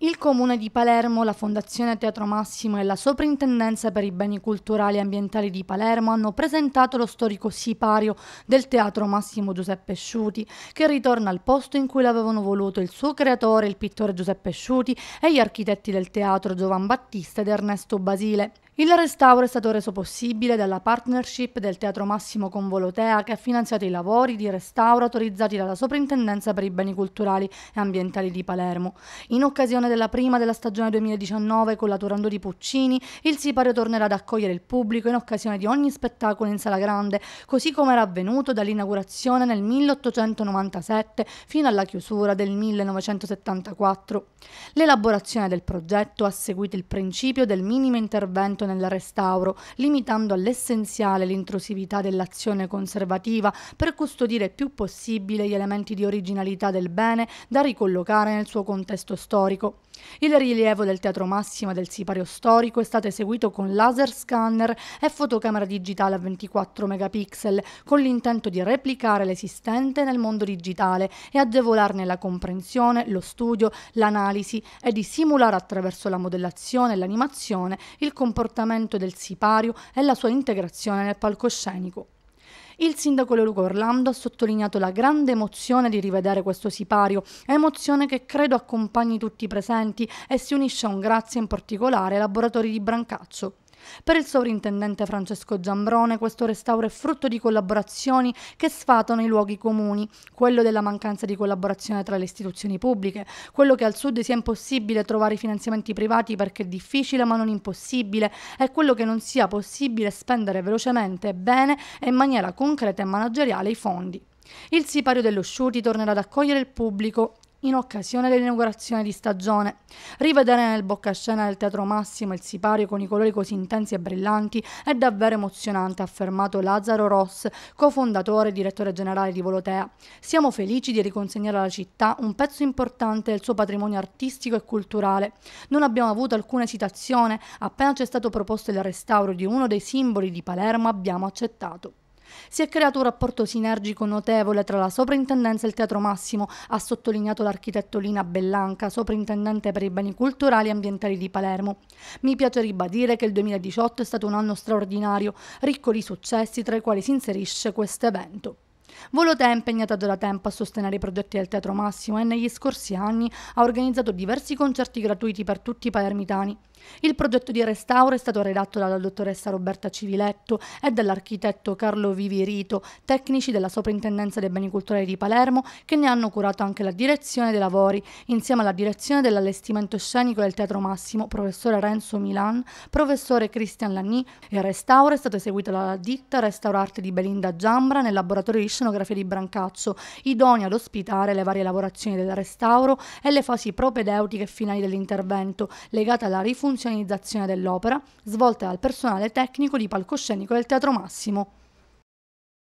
Il Comune di Palermo, la Fondazione Teatro Massimo e la Soprintendenza per i Beni Culturali e Ambientali di Palermo hanno presentato lo storico sipario del Teatro Massimo Giuseppe Sciuti, che ritorna al posto in cui l'avevano voluto il suo creatore, il pittore Giuseppe Sciuti, e gli architetti del teatro Giovan Battista ed Ernesto Basile. Il restauro è stato reso possibile dalla partnership del Teatro Massimo con Volotea che ha finanziato i lavori di restauro autorizzati dalla Soprintendenza per i beni culturali e ambientali di Palermo. In occasione della prima della stagione 2019 con la Turando di Puccini, il Sipario tornerà ad accogliere il pubblico in occasione di ogni spettacolo in sala grande, così come era avvenuto dall'inaugurazione nel 1897 fino alla chiusura del 1974. L'elaborazione del progetto ha seguito il principio del minimo intervento nel restauro, limitando all'essenziale l'intrusività dell'azione conservativa per custodire più possibile gli elementi di originalità del bene da ricollocare nel suo contesto storico. Il rilievo del Teatro Massima del sipario storico è stato eseguito con laser scanner e fotocamera digitale a 24 megapixel, con l'intento di replicare l'esistente nel mondo digitale e agevolarne la comprensione, lo studio, l'analisi e di simulare attraverso la modellazione e l'animazione il comportamento comportamento del sipario e la sua integrazione nel palcoscenico. Il sindaco Luca Orlando ha sottolineato la grande emozione di rivedere questo sipario, emozione che credo accompagni tutti i presenti e si unisce a un grazie in particolare ai laboratori di Brancaccio. Per il sovrintendente Francesco Giambrone questo restauro è frutto di collaborazioni che sfatano i luoghi comuni, quello della mancanza di collaborazione tra le istituzioni pubbliche, quello che al sud sia impossibile trovare finanziamenti privati perché è difficile ma non impossibile, e quello che non sia possibile spendere velocemente, bene e in maniera concreta e manageriale i fondi. Il sipario dello Sciuti tornerà ad accogliere il pubblico in occasione dell'inaugurazione di stagione. Rivedere nel boccascena del Teatro Massimo il sipario con i colori così intensi e brillanti è davvero emozionante, ha affermato Lazzaro Ross, cofondatore e direttore generale di Volotea. Siamo felici di riconsegnare alla città un pezzo importante del suo patrimonio artistico e culturale. Non abbiamo avuto alcuna esitazione, appena ci è stato proposto il restauro di uno dei simboli di Palermo abbiamo accettato. Si è creato un rapporto sinergico notevole tra la Soprintendenza e il Teatro Massimo, ha sottolineato l'architetto Lina Bellanca, soprintendente per i beni culturali e ambientali di Palermo. Mi piace ribadire che il 2018 è stato un anno straordinario, ricco di successi tra i quali si inserisce questo evento. Volotè è impegnata da tempo a sostenere i progetti del Teatro Massimo e negli scorsi anni ha organizzato diversi concerti gratuiti per tutti i palermitani. Il progetto di restauro è stato redatto dalla dottoressa Roberta Civiletto e dall'architetto Carlo Vivirito, tecnici della Soprintendenza dei Beni Culturali di Palermo, che ne hanno curato anche la direzione dei lavori, insieme alla direzione dell'allestimento scenico del Teatro Massimo, professore Renzo Milan, professore Christian Lanni. Il restauro è stato eseguito dalla ditta Restaurarte di Belinda Giambra nel laboratorio di scenografia di Brancaccio, idoneo ad ospitare le varie lavorazioni del restauro e le fasi propedeutiche finali dell'intervento, legate alla rifondazione funzionalizzazione dell'opera svolta dal personale tecnico di palcoscenico del Teatro Massimo.